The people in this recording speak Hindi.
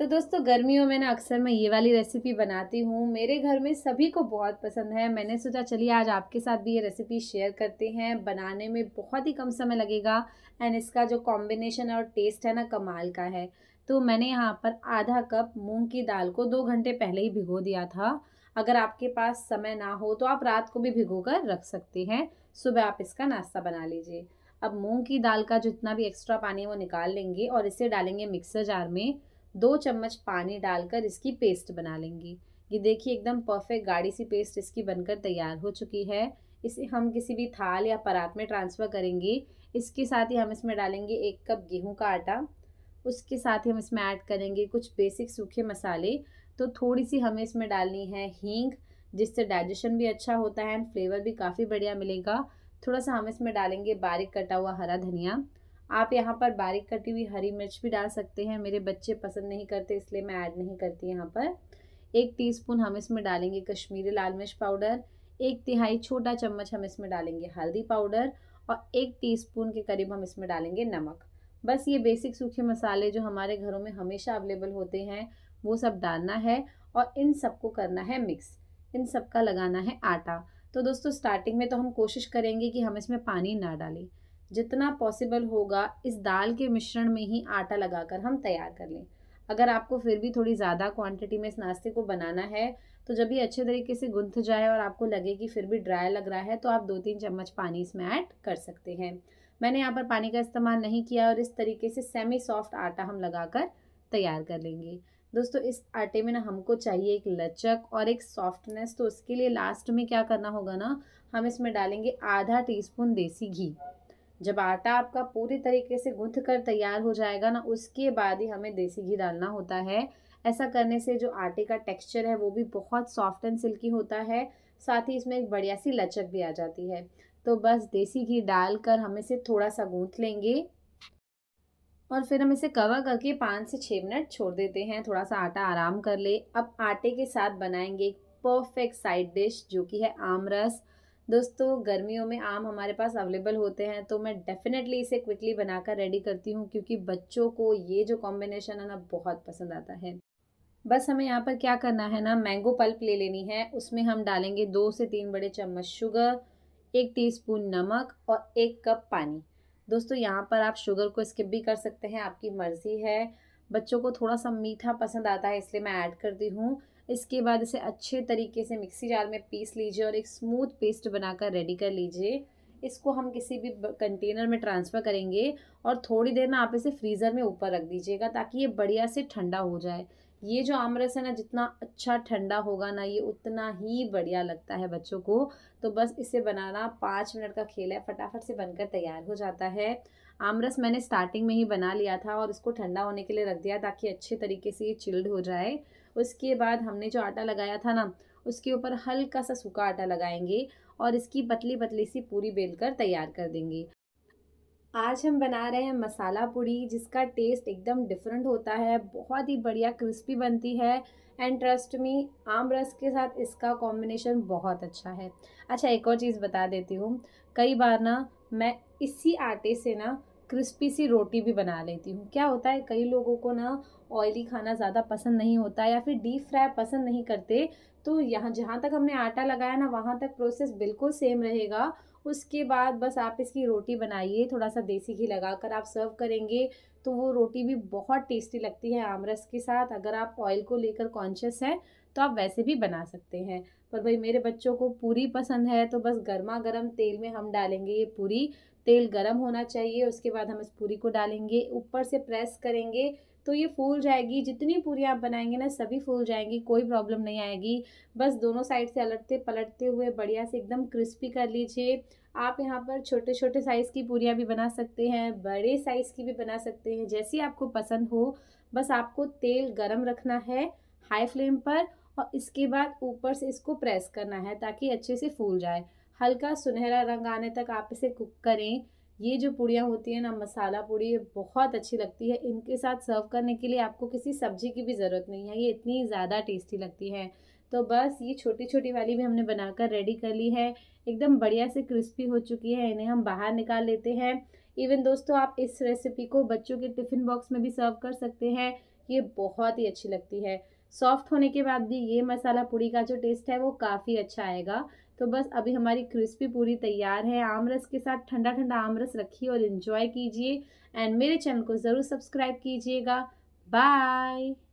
तो दोस्तों गर्मियों में ना अक्सर मैं ये वाली रेसिपी बनाती हूँ मेरे घर में सभी को बहुत पसंद है मैंने सोचा चलिए आज आपके साथ भी ये रेसिपी शेयर करते हैं बनाने में बहुत ही कम समय लगेगा एंड इसका जो कॉम्बिनेशन और टेस्ट है ना कमाल का है तो मैंने यहाँ पर आधा कप मूंग की दाल को दो घंटे पहले ही भिगो दिया था अगर आपके पास समय ना हो तो आप रात को भी भिगो कर रख सकते हैं सुबह आप इसका नाश्ता बना लीजिए अब मूंग की दाल का जितना भी एक्स्ट्रा पानी है वो निकाल लेंगे और इसे डालेंगे मिक्सर जार में दो चम्मच पानी डालकर इसकी पेस्ट बना लेंगे ये देखिए एकदम परफेक्ट गाढ़ी सी पेस्ट इसकी बनकर तैयार हो चुकी है इसे हम किसी भी थाल या परात में ट्रांसफ़र करेंगे इसके साथ ही हम इसमें डालेंगे एक कप गेहूं का आटा उसके साथ ही हम इसमें ऐड करेंगे कुछ बेसिक सूखे मसाले तो थोड़ी सी हमें इसमें डालनी है हींग जिससे डाइजेशन भी अच्छा होता है एंड फ्लेवर भी काफ़ी बढ़िया मिलेगा थोड़ा सा हम इसमें डालेंगे बारीक कटा हुआ हरा धनिया आप यहाँ पर बारीक कटी हुई हरी मिर्च भी डाल सकते हैं मेरे बच्चे पसंद नहीं करते इसलिए मैं ऐड नहीं करती यहाँ पर एक टीस्पून हम इसमें डालेंगे कश्मीरी लाल मिर्च पाउडर एक तिहाई छोटा चम्मच हम इसमें डालेंगे हल्दी पाउडर और एक टीस्पून के करीब हम इसमें डालेंगे नमक बस ये बेसिक सूखे मसाले जो हमारे घरों में हमेशा अवेलेबल होते हैं वो सब डालना है और इन सबको करना है मिक्स इन सबका लगाना है आटा तो दोस्तों स्टार्टिंग में तो हम कोशिश करेंगे कि हम इसमें पानी ना डालें जितना पॉसिबल होगा इस दाल के मिश्रण में ही आटा लगाकर हम तैयार कर लें अगर आपको फिर भी थोड़ी ज़्यादा क्वांटिटी में इस नाश्ते को बनाना है तो जब भी अच्छे तरीके से गुंथ जाए और आपको लगे कि फिर भी ड्राई लग रहा है तो आप दो तीन चम्मच पानी इसमें ऐड कर सकते हैं मैंने यहाँ पर पानी का इस्तेमाल नहीं किया और इस तरीके से सेमी सॉफ्ट आटा हम लगाकर तैयार कर लेंगे दोस्तों इस आटे में ना हमको चाहिए एक लचक और एक सॉफ्टनेस तो उसके लिए लास्ट में क्या करना होगा ना हम इसमें डालेंगे आधा टीस्पून देसी घी जब आटा आपका पूरी तरीके से गूंथ कर तैयार हो जाएगा ना उसके बाद ही हमें देसी घी डालना होता है ऐसा करने से जो आटे का टेक्सचर है वो भी बहुत सॉफ्ट एंड सिल्की होता है साथ ही इसमें एक बढ़िया सी लचक भी आ जाती है तो बस देसी घी डालकर हम इसे थोड़ा सा गूंथ लेंगे और फिर हम इसे कवर करके पाँच से छः मिनट छोड़ देते हैं थोड़ा सा आटा आराम कर ले अब आटे के साथ बनाएंगे एक परफेक्ट साइड डिश जो कि है आमरस रस दोस्तों गर्मियों में आम हमारे पास अवेलेबल होते हैं तो मैं डेफिनेटली इसे क्विकली बनाकर रेडी करती हूँ क्योंकि बच्चों को ये जो कॉम्बिनेशन है ना बहुत पसंद आता है बस हमें यहाँ पर क्या करना है ना मैंगो पल्प ले लेनी है उसमें हम डालेंगे दो से तीन बड़े चम्मच शुगर एक टीस्पून नमक और एक कप पानी दोस्तों यहाँ पर आप शुगर को स्किप भी कर सकते हैं आपकी मर्ज़ी है बच्चों को थोड़ा सा मीठा पसंद आता है इसलिए मैं ऐड करती हूँ इसके बाद इसे अच्छे तरीके से मिक्सी जार में पीस लीजिए और एक स्मूथ पेस्ट बनाकर रेडी कर लीजिए इसको हम किसी भी कंटेनर में ट्रांसफ़र करेंगे और थोड़ी देर में आप इसे फ्रीज़र में ऊपर रख दीजिएगा ताकि ये बढ़िया से ठंडा हो जाए ये जो आमरस है ना जितना अच्छा ठंडा होगा ना ये उतना ही बढ़िया लगता है बच्चों को तो बस इसे बनाना पाँच मिनट का खेल है फटाफट से बनकर तैयार हो जाता है आमरस मैंने स्टार्टिंग में ही बना लिया था और इसको ठंडा होने के लिए रख दिया ताकि अच्छे तरीके से ये चिल्ड हो जाए उसके बाद हमने जो आटा लगाया था ना उसके ऊपर हल्का सा सूखा आटा लगाएंगे और इसकी पतली पतली सी पूरी बेल कर तैयार कर देंगे आज हम बना रहे हैं मसाला पूड़ी जिसका टेस्ट एकदम डिफरेंट होता है बहुत ही बढ़िया क्रिस्पी बनती है एंड ट्रस्ट मी आम रस के साथ इसका कॉम्बिनेशन बहुत अच्छा है अच्छा एक और चीज़ बता देती हूँ कई बार ना मैं इसी आटे से ना क्रिस्पी सी रोटी भी बना लेती हूँ क्या होता है कई लोगों को ना ऑयली खाना ज़्यादा पसंद नहीं होता या फिर डीप फ्राई पसंद नहीं करते तो यहाँ जहाँ तक हमने आटा लगाया ना वहाँ तक प्रोसेस बिल्कुल सेम रहेगा उसके बाद बस आप इसकी रोटी बनाइए थोड़ा सा देसी घी लगा कर आप सर्व करेंगे तो वो रोटी भी बहुत टेस्टी लगती है आमरस के साथ अगर आप ऑयल को लेकर कॉन्शियस हैं तो आप वैसे भी बना सकते हैं पर भाई मेरे बच्चों को पूरी पसंद है तो बस गर्मा गर्म तेल में हम डालेंगे ये पूरी तेल गर्म होना चाहिए उसके बाद हम इस पूरी को डालेंगे ऊपर से प्रेस करेंगे तो ये फूल जाएगी जितनी पूरी आप बनाएंगे ना सभी फूल जाएंगी कोई प्रॉब्लम नहीं आएगी बस दोनों साइड से अलटते पलटते हुए बढ़िया से एकदम क्रिस्पी कर लीजिए आप यहाँ पर छोटे छोटे साइज़ की पूरियाँ भी बना सकते हैं बड़े साइज़ की भी बना सकते हैं जैसी आपको पसंद हो बस आपको तेल गरम रखना है हाई फ्लेम पर और इसके बाद ऊपर से इसको प्रेस करना है ताकि अच्छे से फूल जाए हल्का सुनहरा रंग आने तक आप इसे कुक करें ये जो पूड़ियाँ होती हैं ना मसाला पूड़ी बहुत अच्छी लगती है इनके साथ सर्व करने के लिए आपको किसी सब्जी की भी ज़रूरत नहीं है ये इतनी ज़्यादा टेस्टी लगती है तो बस ये छोटी छोटी वाली भी हमने बनाकर रेडी कर ली है एकदम बढ़िया से क्रिस्पी हो चुकी है इन्हें हम बाहर निकाल लेते हैं इवन दोस्तों आप इस रेसिपी को बच्चों के टिफ़िन बॉक्स में भी सर्व कर सकते हैं ये बहुत ही अच्छी लगती है सॉफ्ट होने के बाद भी ये मसाला पूड़ी का जो टेस्ट है वो काफ़ी अच्छा आएगा तो बस अभी हमारी क्रिस्पी पूरी तैयार है आम रस के साथ ठंडा ठंडा आम रस रखिए और इन्जॉय कीजिए एंड मेरे चैनल को ज़रूर सब्सक्राइब कीजिएगा बाय